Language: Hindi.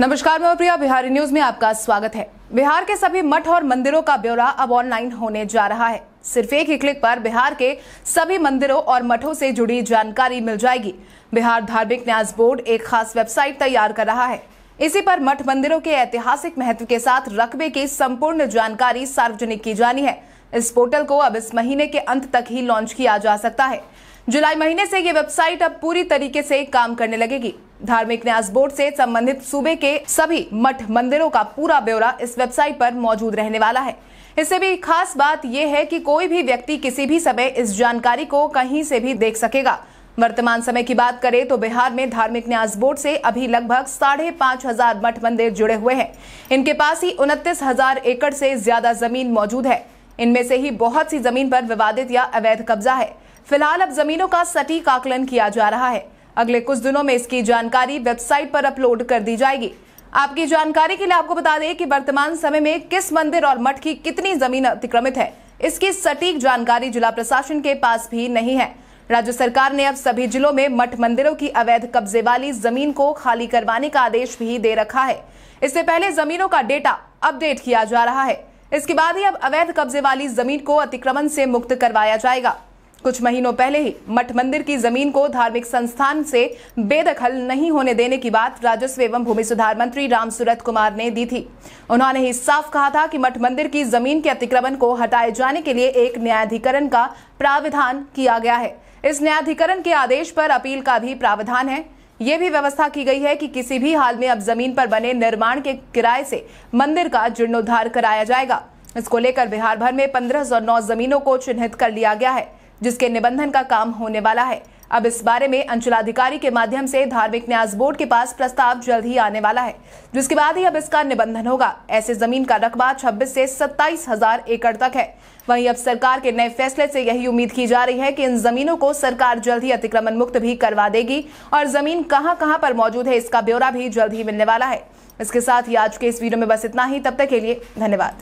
नमस्कार मैं प्रिया बिहारी न्यूज में आपका स्वागत है बिहार के सभी मठ और मंदिरों का ब्यौरा अब ऑनलाइन होने जा रहा है सिर्फ एक ही क्लिक पर बिहार के सभी मंदिरों और मठों से जुड़ी जानकारी मिल जाएगी बिहार धार्मिक न्यास बोर्ड एक खास वेबसाइट तैयार कर रहा है इसी पर मठ मंदिरों के ऐतिहासिक महत्व के साथ रकबे की संपूर्ण जानकारी सार्वजनिक की जानी है इस पोर्टल को अब इस महीने के अंत तक ही लॉन्च किया जा सकता है जुलाई महीने से ये वेबसाइट अब पूरी तरीके से काम करने लगेगी धार्मिक न्यास बोर्ड से संबंधित सूबे के सभी मठ मंदिरों का पूरा ब्यौरा इस वेबसाइट पर मौजूद रहने वाला है इससे भी खास बात यह है कि कोई भी व्यक्ति किसी भी समय इस जानकारी को कहीं से भी देख सकेगा वर्तमान समय की बात करें तो बिहार में धार्मिक न्यास बोर्ड से अभी लगभग साढ़े पाँच हजार मठ मंदिर जुड़े हुए हैं इनके पास ही उनतीस हजार एकड़ से ज्यादा जमीन मौजूद है इनमें से ही बहुत सी जमीन पर विवादित या अवैध कब्जा है फिलहाल अब जमीनों का सटीक आकलन किया जा रहा है अगले कुछ दिनों में इसकी जानकारी वेबसाइट पर अपलोड कर दी जाएगी आपकी जानकारी के लिए आपको बता दें कि वर्तमान समय में किस मंदिर और मठ की कितनी जमीन अतिक्रमित है इसकी सटीक जानकारी जिला प्रशासन के पास भी नहीं है राज्य सरकार ने अब सभी जिलों में मठ मंदिरों की अवैध कब्जे वाली जमीन को खाली करवाने का आदेश भी दे रखा है इससे पहले जमीनों का डेटा अपडेट किया जा रहा है इसके बाद ही अब अवैध कब्जे वाली जमीन को अतिक्रमण से मुक्त करवाया जाएगा कुछ महीनों पहले ही मठ मंदिर की जमीन को धार्मिक संस्थान से बेदखल नहीं होने देने की बात राजस्व एवं भूमि सुधार मंत्री राम सूरत कुमार ने दी थी उन्होंने ही साफ कहा था कि मठ मंदिर की जमीन के अतिक्रमण को हटाए जाने के लिए एक न्यायाधिकरण का प्राविधान किया गया है इस न्यायाधिकरण के आदेश पर अपील का भी प्रावधान है ये भी व्यवस्था की गई है कि किसी भी हाल में अब जमीन पर बने निर्माण के किराए से मंदिर का जीर्णोद्वार कराया जाएगा इसको लेकर बिहार भर में नौ जमीनों को चिन्हित कर लिया गया है जिसके निबंधन का काम होने वाला है अब इस बारे में अंचलाधिकारी के माध्यम से धार्मिक न्यास बोर्ड के पास प्रस्ताव जल्द ही आने वाला है जिसके बाद ही अब इसका निबंधन होगा ऐसे जमीन का रकबा 26 से सत्ताईस हजार एकड़ तक है वहीं अब सरकार के नए फैसले से यही उम्मीद की जा रही है कि इन जमीनों को सरकार जल्द ही अतिक्रमण मुक्त भी करवा देगी और जमीन कहाँ कहाँ पर मौजूद है इसका ब्यौरा भी जल्द ही मिलने वाला है इसके साथ ही आज के इस वीडियो में बस इतना ही तब तक के लिए धन्यवाद